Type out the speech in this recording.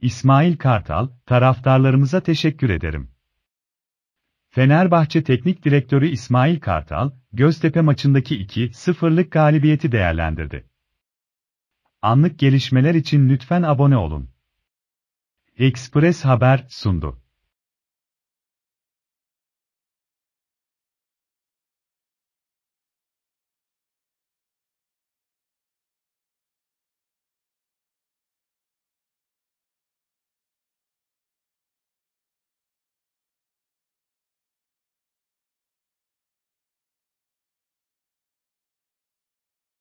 İsmail Kartal, taraftarlarımıza teşekkür ederim. Fenerbahçe Teknik Direktörü İsmail Kartal, Göztepe maçındaki 2-0'lık galibiyeti değerlendirdi. Anlık gelişmeler için lütfen abone olun. Express Haber sundu.